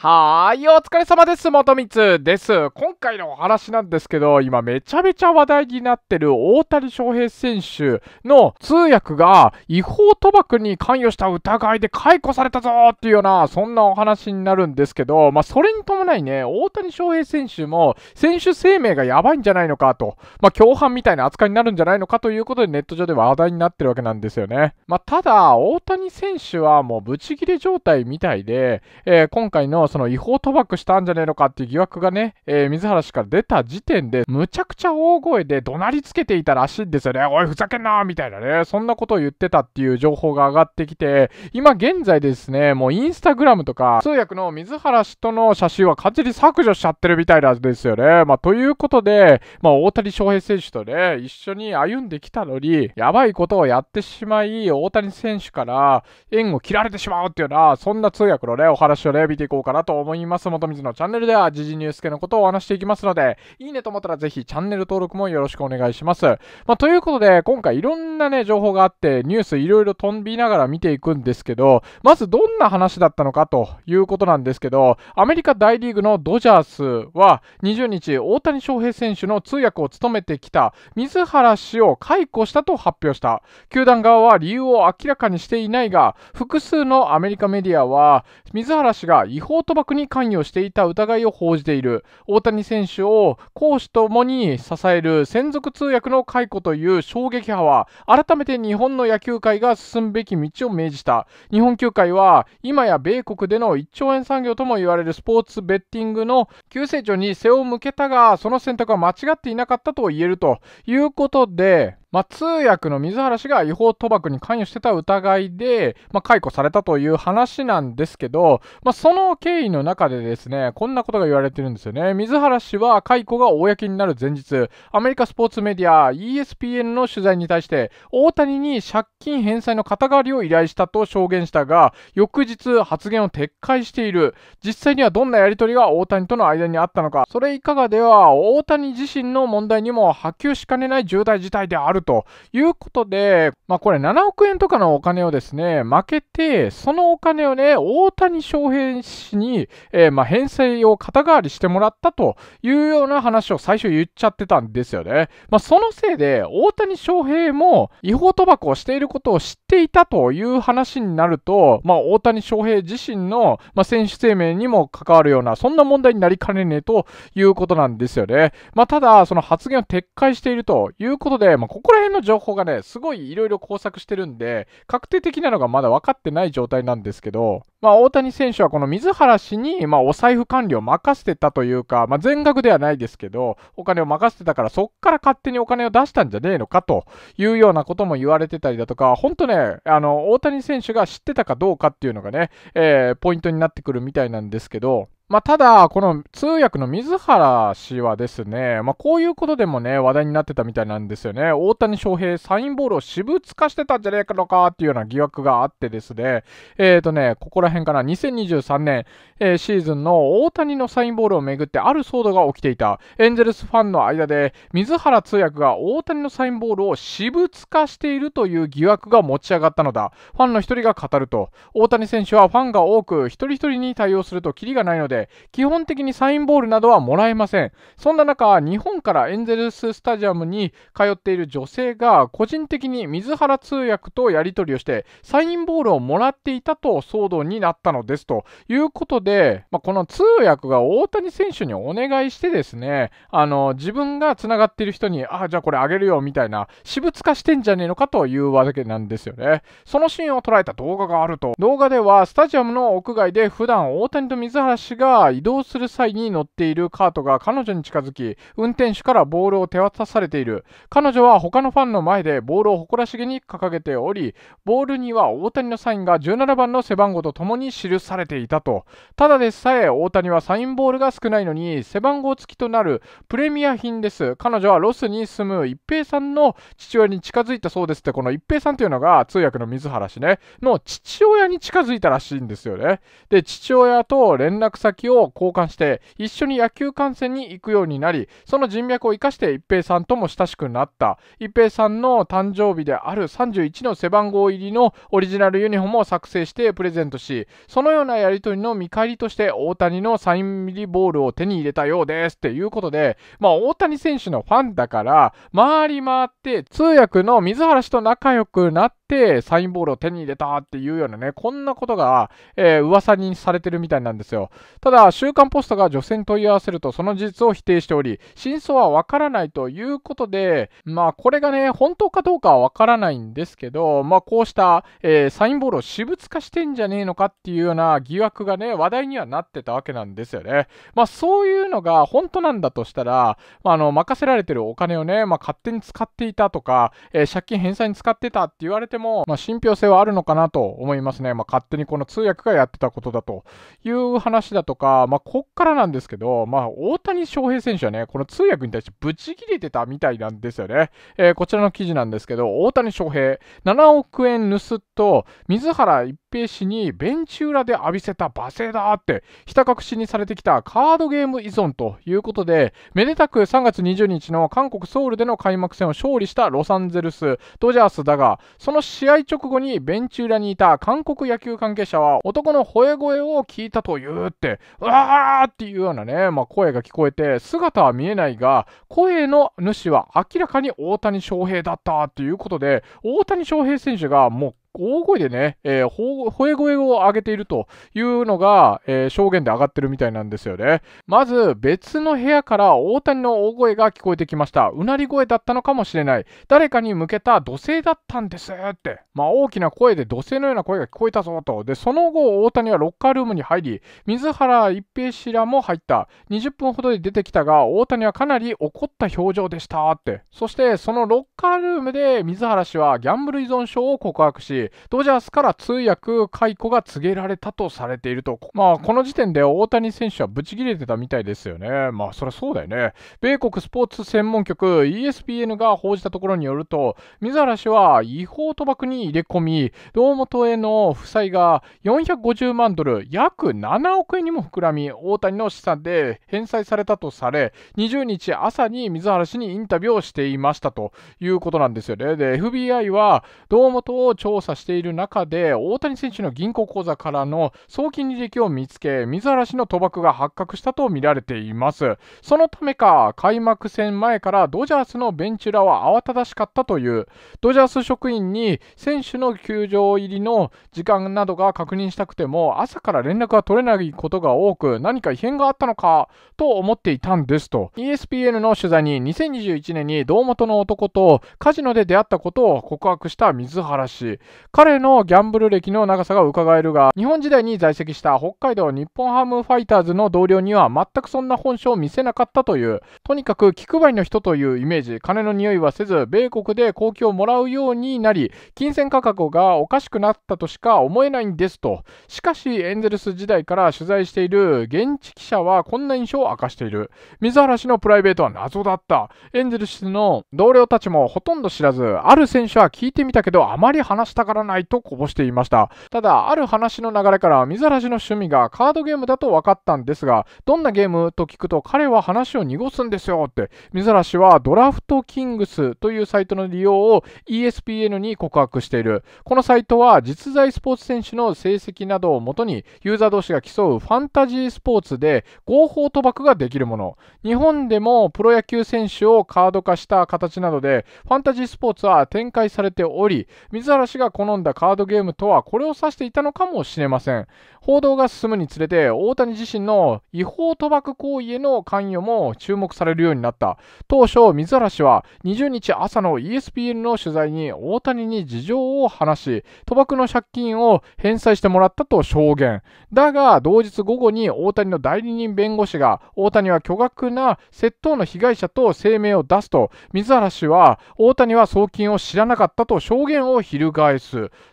はーい、お疲れ様です。元光です。今回のお話なんですけど、今めちゃめちゃ話題になってる大谷翔平選手の通訳が違法賭博に関与した疑いで解雇されたぞっていうような、そんなお話になるんですけど、まあそれに伴いね、大谷翔平選手も選手生命がやばいんじゃないのかと、まあ共犯みたいな扱いになるんじゃないのかということでネット上で話題になってるわけなんですよね。まあただ、大谷選手はもうブチギレ状態みたいで、えー、今回のその違法賭博したんじゃねえのかっていう疑惑がね、えー、水原氏から出た時点で、むちゃくちゃ大声で怒鳴りつけていたらしいんですよね。おい、ふざけんなみたいなね、そんなことを言ってたっていう情報が上がってきて、今現在ですね、もうインスタグラムとか、通訳の水原氏との写真は完全に削除しちゃってるみたいなんですよね。まあ、ということで、まあ、大谷翔平選手とね、一緒に歩んできたのに、やばいことをやってしまい、大谷選手から縁を切られてしまうっていうような、そんな通訳のね、お話をね、見ていこうかななと思います。元水のチャンネルでは時事ニュース系のことをお話していきますので、いいねと思ったらぜひチャンネル登録もよろしくお願いします。まあ、ということで、今回いろんなね、情報があって、ニュースいろいろ飛びながら見ていくんですけど、まずどんな話だったのかということなんですけど、アメリカ大リーグのドジャースは20日、大谷翔平選手の通訳を務めてきた水原氏を解雇したと発表した。球団側は理由を明らかにしていないが、複数のアメリカメディアは、水原氏が違法賭博に関与していた疑いを報じている大谷選手を講師ともに支える専属通訳の解雇という衝撃波は改めて日本の野球界が進むべき道を明示した日本球界は今や米国での1兆円産業とも言われるスポーツベッティングの急成長に背を向けたがその選択は間違っていなかったと言えるということでまあ、通訳の水原氏が違法賭博に関与してた疑いで、まあ、解雇されたという話なんですけど、まあ、その経緯の中でですね、こんなことが言われてるんですよね。水原氏は解雇が公になる前日、アメリカスポーツメディア ESPN の取材に対して、大谷に借金返済の肩代わりを依頼したと証言したが、翌日発言を撤回している。実際にはどんなやり取りが大谷との間にあったのか、それいかがでは大谷自身の問題にも波及しかねない重大事態であるるということで、まあこれ7億円とかのお金をですね、負けて、そのお金をね、大谷翔平氏に、えー、まあ返済を肩代わりしてもらったというような話を最初言っちゃってたんですよね。まあそのせいで、大谷翔平も違法賭博をしていることを知っていたという話になると、まあ大谷翔平自身の、まあ、選手生命にも関わるような、そんな問題になりかねねえということなんですよね。まあただ、その発言を撤回しているということで、まあこここら辺の情報がね、すごいいろいろ工作してるんで、確定的なのがまだ分かってない状態なんですけど、まあ、大谷選手はこの水原氏に、まあ、お財布管理を任せてたというか、まあ、全額ではないですけど、お金を任せてたから、そっから勝手にお金を出したんじゃねえのかというようなことも言われてたりだとか、本当ね、あの、大谷選手が知ってたかどうかっていうのがね、えー、ポイントになってくるみたいなんですけど、まあ、ただ、この通訳の水原氏はですね、まあ、こういうことでもね、話題になってたみたいなんですよね。大谷翔平、サインボールを私物化してたんじゃねえかのかっていうような疑惑があってですね、えっ、ー、とね、ここら辺かな、2023年、えー、シーズンの大谷のサインボールをめぐってある騒動が起きていた。エンゼルスファンの間で、水原通訳が大谷のサインボールを私物化しているという疑惑が持ち上がったのだ。ファンの一人が語ると、大谷選手はファンが多く、一人一人に対応するとキリがないので、で、基本的にサインボールなどはもらえません。そんな中、日本からエンゼルススタジアムに通っている女性が、個人的に水原通訳とやり取りをして、サインボールをもらっていたと騒動になったのですということで、まあ、この通訳が大谷選手にお願いしてですね、あの自分がつながっている人に、ああ、じゃあこれあげるよみたいな、私物化してんじゃねえのかというわけなんですよね。そのシーンを捉えた動画があると。動画では、スタジアムの屋外で普段大谷と水原氏がが移動する際に乗っているカートが彼女に近づき、運転手からボールを手渡されている。彼女は他のファンの前でボールを誇らしげに掲げており、ボールには大谷のサインが17番の背番号とともに記されていたと。ただでさえ大谷はサインボールが少ないのに、背番号付きとなるプレミア品です。彼女はロスに住む一平さんの父親に近づいたそうですって、この一平さんというのが通訳の水原氏ね、の父親に近づいたらしいんですよね。で、父親と連絡先を交換して一緒に野球観戦に行くようになりその人脈を生かして一平さんとも親しくなった一平さんの誕生日である31の背番号入りのオリジナルユニフォームを作成してプレゼントしそのようなやり取りの見返りとして大谷のサインミリボールを手に入れたようですっていうことでまあ大谷選手のファンだから回り回って通訳の水原氏と仲良くなってってサインボールを手に入れたっていうようなね、こんなことが、えー、噂にされてるみたいなんですよ。ただ、週刊ポストが女性に問い合わせるとその事実を否定しており、真相はわからないということで、まあ、これがね、本当かどうかはわからないんですけど、まあ、こうした、えー、サインボールを私物化してんじゃねえのかっていうような疑惑がね、話題にはなってたわけなんですよね。まあ、そういうのが本当なんだとしたら、まあ、あの、任せられてるお金をね、まあ、勝手に使っていたとか、えー、借金返済に使ってたって言われてても、まあ、信憑性はあるのかなと思いますね。まあ、勝手にこの通訳がやってたことだという話だとか、まあ、こっからなんですけど、まあ、大谷翔平選手はね、この通訳に対してブチ切れてたみたいなんですよね。えー、こちらの記事なんですけど、大谷翔平、7億円盗っと、水原一平氏にベンチ裏で浴びせた罵声だって、ひた隠しにされてきたカードゲーム依存ということで、めでたく3月20日の韓国ソウルでの開幕戦を勝利したロサンゼルス、ドジャースだが、その試合直後にベンチ裏にいた韓国野球関係者は男の吠え声を聞いたというって、うわーっていうようなね、まあ、声が聞こえて、姿は見えないが、声の主は明らかに大谷翔平だったということで、大谷翔平選手がもう大声でね、えー、吠え声を上げているというのが、えー、証言で上がってるみたいなんですよね。まず、別の部屋から大谷の大声が聞こえてきました。うなり声だったのかもしれない。誰かに向けた土星だったんですって。まあ、大きな声で土星のような声が聞こえたぞと。で、その後、大谷はロッカールームに入り、水原一平氏らも入った。20分ほどで出てきたが、大谷はかなり怒った表情でしたって。そして、そのロッカールームで水原氏はギャンブル依存症を告白し、ドジャースから通訳解雇が告げられたとされていると、まあ、この時点で大谷選手はブチ切れてたみたいですよね。まあ、そりゃそうだよね。米国スポーツ専門局 ESPN が報じたところによると、水原氏は違法賭博に入れ込み、堂本への負債が450万ドル、約7億円にも膨らみ、大谷の資産で返済されたとされ、20日朝に水原氏にインタビューをしていましたということなんですよね。で、FBI は堂本を調査している中で、大谷選手の銀行口座からの送金履歴を見つけ、水原氏の賭博が発覚したとみられています。そのためか、開幕戦前からドジャースのベンチ裏は慌ただしかったという、ドジャース職員に選手の球場入りの時間などが確認したくても、朝から連絡が取れないことが多く、何か異変があったのかと思っていたんですと。ESPN の取材に2021年に堂本の男とカジノで出会ったことを告白した水原氏。彼のギャンブル歴の長さが伺えるが、日本時代に在籍した北海道日本ハムファイターズの同僚には全くそんな本性を見せなかったという、とにかく気配りの人というイメージ、金の匂いはせず、米国で公共をもらうようになり、金銭価格がおかしくなったとしか思えないんですと。しかし、エンゼルス時代から取材している現地記者はこんな印象を明かしている。水原氏のプライベートは謎だった。エンゼルスの同僚たちもほとんど知らず、ある選手は聞いてみたけど、あまり話したからないとこぼしていました。ただ、ある話の流れから水原氏の趣味がカードゲームだと分かったんですが、どんなゲームと聞くと彼は話を濁すんですよって、水原氏はドラフトキングスというサイトの利用を ESPN に告白している。このサイトは実在スポーツ選手の成績などをもとにユーザー同士が競うファンタジースポーツで合法賭博ができるもの。日本でもプロ野球選手をカード化した形などでファンタジースポーツは展開されており、水原氏が好んだカードゲームとはこれを指していたのかもしれません報道が進むにつれて大谷自身の違法賭博行為への関与も注目されるようになった当初水原氏は20日朝の ESPN の取材に大谷に事情を話し賭博の借金を返済してもらったと証言だが同日午後に大谷の代理人弁護士が大谷は巨額な窃盗の被害者と声明を出すと水原氏は大谷は送金を知らなかったと証言を翻す。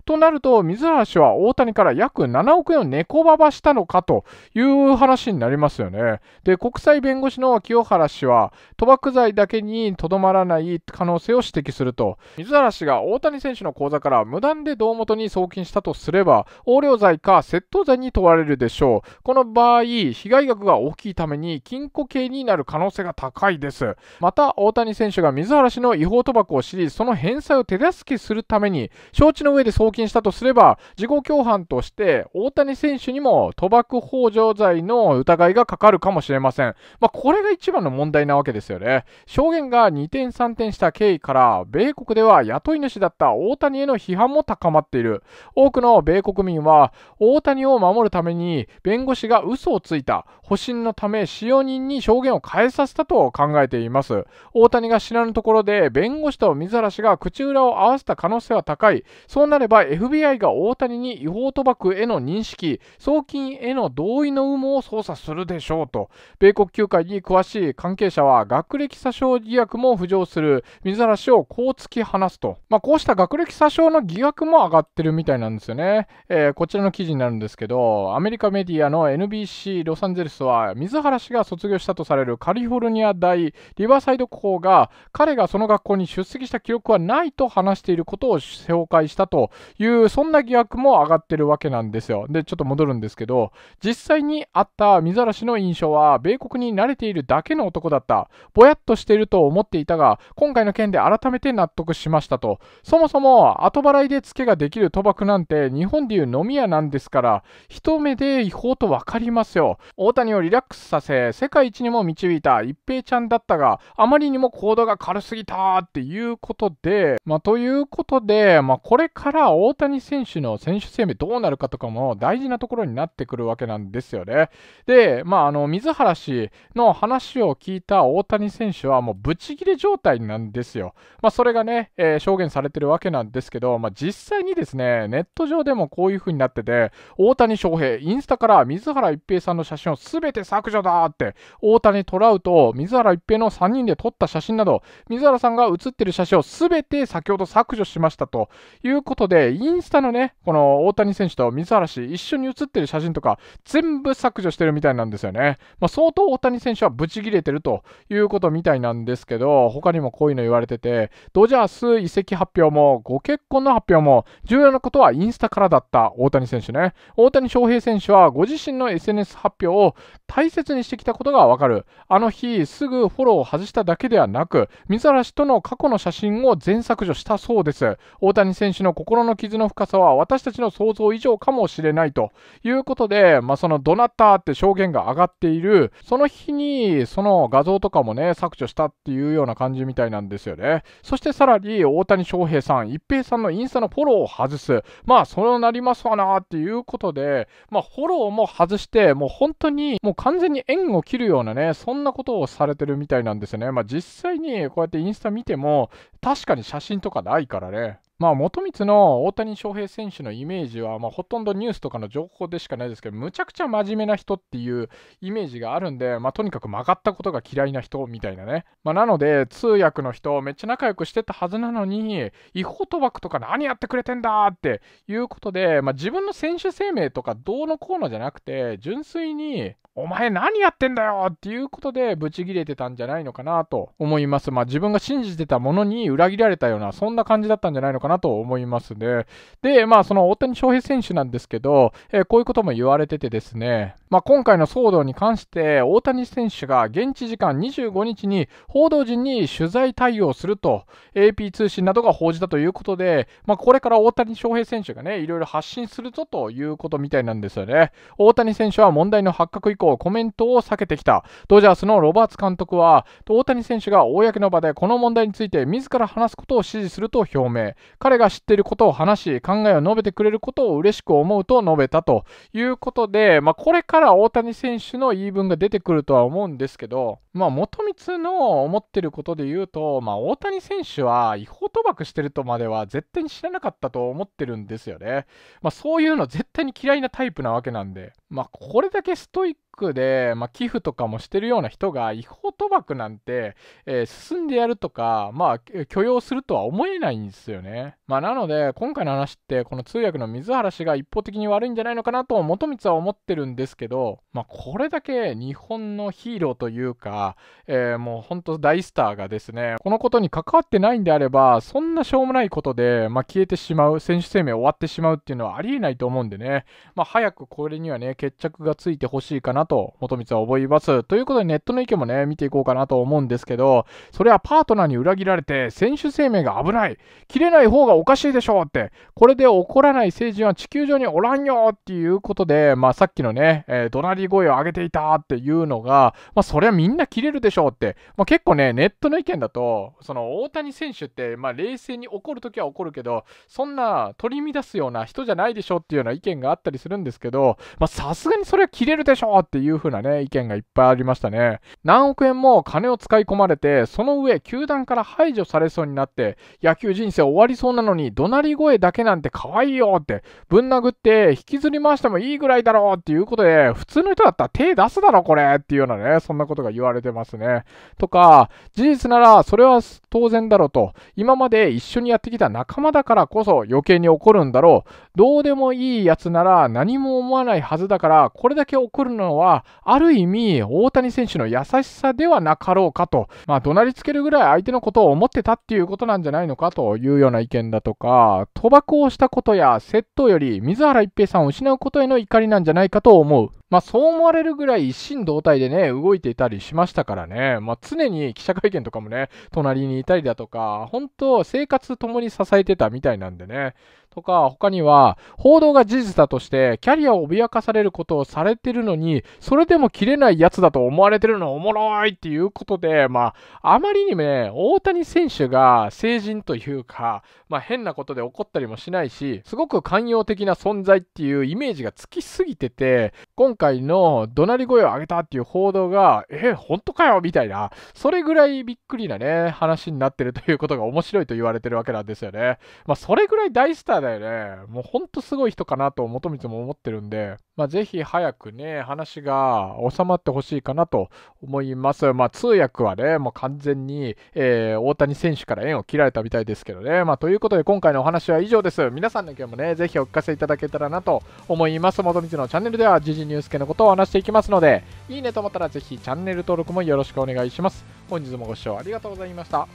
となると、水原氏は大谷から約7億円を猫ばばしたのかという話になりますよね。で、国際弁護士の清原氏は、賭博罪だけにとどまらない可能性を指摘すると、水原氏が大谷選手の口座から無断で胴元に送金したとすれば、横領罪か窃盗罪に問われるでしょう。この場合、被害額が大きいために禁錮刑になる可能性が高いです。また、大谷選手が水原氏の違法賭博を知り、その返済を手助けするために、承知の上で送金したとすれば、自己共犯として大谷選手にも賭博法上罪の疑いがかかるかもしれません。まあ、これが一番の問題なわけですよね。証言が2点3点した経緯から、米国では雇い主だった大谷への批判も高まっている。多くの米国民は、大谷を守るために弁護士が嘘をついた、保身のため使用人に証言を変えさせたと考えています。大谷が知らぬところで弁護士と水原氏が口裏を合わせた可能性は高い。そうなれば FBI が大谷に違法賭博への認識、送金への同意の有無を捜査するでしょうと、米国球界に詳しい関係者は学歴詐称疑惑も浮上する、水原氏をこう突き放すと、まあ、こうした学歴詐称の疑惑も上がってるみたいなんですよね。えー、こちらの記事になるんですけど、アメリカメディアの NBC ロサンゼルスは、水原氏が卒業したとされるカリフォルニア大リバーサイド校が、彼がその学校に出席した記録はないと話していることを紹介したったという、そんな疑惑も上がってるわけなんですよ。で、ちょっと戻るんですけど、実際にあったみざらしの印象は、米国に慣れているだけの男だった。ぼやっとしていると思っていたが、今回の件で改めて納得しましたと。そもそも、後払いでツケができる賭博なんて、日本でいう飲み屋なんですから、一目で違法と分かりますよ。大谷をリラックスさせ、世界一にも導いた一平ちゃんだったが、あまりにも行動が軽すぎたっていうことで、まあ、ということで、まあ、これから大谷選手の選手生命どうなるかとかも大事なところになってくるわけなんですよね。で、まあ、あの水原氏の話を聞いた大谷選手はもうブチギレ状態なんですよ。まあ、それがね、えー、証言されてるわけなんですけど、まあ、実際にですね、ネット上でもこういう風になってて、大谷翔平、インスタから水原一平さんの写真を全て削除だって、大谷トラウト、水原一平の3人で撮った写真など、水原さんが写ってる写真を全て先ほど削除しましたというということで、インスタのね、この大谷選手と水原氏、一緒に写ってる写真とか、全部削除してるみたいなんですよね。まあ、相当大谷選手はブチ切れてるということみたいなんですけど、他にもこういうの言われてて、ドジャース移籍発表も、ご結婚の発表も、重要なことはインスタからだった大谷選手ね。大谷翔平選手は、ご自身の SNS 発表を大切にしてきたことがわかる。あの日、すぐフォローを外しただけではなく、水原氏との過去の写真を全削除したそうです。大谷選手の心の傷の深さは私たちの想像以上かもしれないということで、まあ、そのどなたって証言が上がっている、その日にその画像とかもね、削除したっていうような感じみたいなんですよね。そしてさらに、大谷翔平さん、一平さんのインスタのフォローを外す。まあ、そうなりますわなっていうことで、まあ、フォローも外して、もう本当に、もう完全に縁を切るようなね、そんなことをされてるみたいなんですよね。まあ、実際にこうやってインスタ見ても、確かに写真とかないからね。まあ、元光の大谷翔平選手のイメージは、まあ、ほとんどニュースとかの情報でしかないですけど、むちゃくちゃ真面目な人っていうイメージがあるんで、まあ、とにかく曲がったことが嫌いな人みたいなね。まあ、なので、通訳の人、めっちゃ仲良くしてたはずなのに、違法賭博とか何やってくれてんだっていうことで、まあ、自分の選手生命とかどうのこうのじゃなくて、純粋に、お前何やってんだよっていうことで、ブチギレてたんじゃないのかなと思います。まあ、自分が信じてたものに裏切られたような、そんな感じだったんじゃないのかかなと思いますね。で、まあ、その大谷翔平選手なんですけど、えー、こういうことも言われててですね、まあ、今回の騒動に関して、大谷選手が現地時間25日に報道陣に取材対応すると、AP 通信などが報じたということで、まあ、これから大谷翔平選手がね、いろいろ発信するぞということみたいなんですよね。大谷選手は問題の発覚以降、コメントを避けてきた。ドジャースのロバーツ監督は、大谷選手が公の場でこの問題について自ら話すことを指示すると表明。彼が知っていることを話し、考えを述べてくれることを嬉しく思うと述べたということで、まあ、これから大谷選手の言い分が出てくるとは思うんですけど、まあ、元光の思ってることで言うと、まあ、大谷選手は違法賭博してるとまでは絶対に知らなかったと思ってるんですよね。まあ、そういうの絶対に嫌いなタイプなわけなんで、まあ、これだけストイックで、まあ、寄付とかもしてるような人が違法賭博なんて、えー、進んでやるとか、まあ、許容するとは思えないんですよね。まあ、なので、今回の話って、この通訳の水原氏が一方的に悪いんじゃないのかなと、元光は思ってるんですけど、まあ、これだけ日本のヒーローというか、えー、もう本当大スターがですね、このことに関わってないんであれば、そんなしょうもないことで、まあ、消えてしまう、選手生命終わってしまうっていうのはありえないと思うんでね、まあ、早くこれにはね、決着がついてほしいかなと、元光は思います。ということで、ネットの意見もね、見ていこうかなと思うんですけど、それはパートナーに裏切られて、選手生命が危ない、切れない方がおかしいでしょうって、これで怒らない成人は地球上におらんよっていうことで、まあ、さっきのね、えー、怒鳴り声を上げていたっていうのが、まあ、そりゃみんな切れるでしょうって、まあ、結構ね、ネットの意見だと、その大谷選手って、まあ、冷静に怒るときは怒るけど、そんな取り乱すような人じゃないでしょっていうような意見があったりするんですけど、まあ、さすがにそれは切れるでしょうって、っていう風なね、意見がいっぱいありましたね。何億円も金を使い込まれて、その上、球団から排除されそうになって、野球人生終わりそうなのに、怒鳴り声だけなんて可愛いよって、ぶん殴って引きずり回してもいいぐらいだろうっていうことで、普通の人だったら手出すだろ、これっていうようなね、そんなことが言われてますね。とか、事実なら、それは当然だろうと、今まで一緒にやってきた仲間だからこそ余計に怒るんだろう、どうでもいいやつなら何も思わないはずだから、これだけ怒るのはは、ある意味、大谷選手の優しさではなかろうかと、まあ、怒鳴りつけるぐらい相手のことを思ってたっていうことなんじゃないのかというような意見だとか、賭博をしたことや、窃盗より水原一平さんを失うことへの怒りなんじゃないかと思うまあそう思われるぐらい一心同体でね、動いていたりしましたからね、まあ常に記者会見とかもね、隣にいたりだとか、本当生活ともに支えてたみたいなんでね、とか、他には、報道が事実だとして、キャリアを脅かされることをされてるのに、それでも切れないやつだと思われてるのおもろいっていうことで、まあ、あまりにもね、大谷選手が成人というか、まあ変なことで怒ったりもしないし、すごく寛容的な存在っていうイメージがつきすぎてて、今段の怒鳴り声を上げたっていう報道が、え、本当かよみたいな、それぐらいびっくりなね、話になってるということが面白いと言われてるわけなんですよね。まあ、それぐらい大スターだよね。もうほんとすごい人かなと、元光も思ってるんで、まあ、ぜひ早くね、話が収まってほしいかなと思います。まあ、通訳はね、もう完全に、えー、大谷選手から縁を切られたみたいですけどね。まあ、ということで今回のお話は以上です。皆さんの今日もね、ぜひお聞かせいただけたらなと思います。元光のチャンネルでは、時事ニュース系のことを話していきますので、いいねと思ったらぜひチャンネル登録もよろしくお願いします。本日もご視聴ありがとうございました。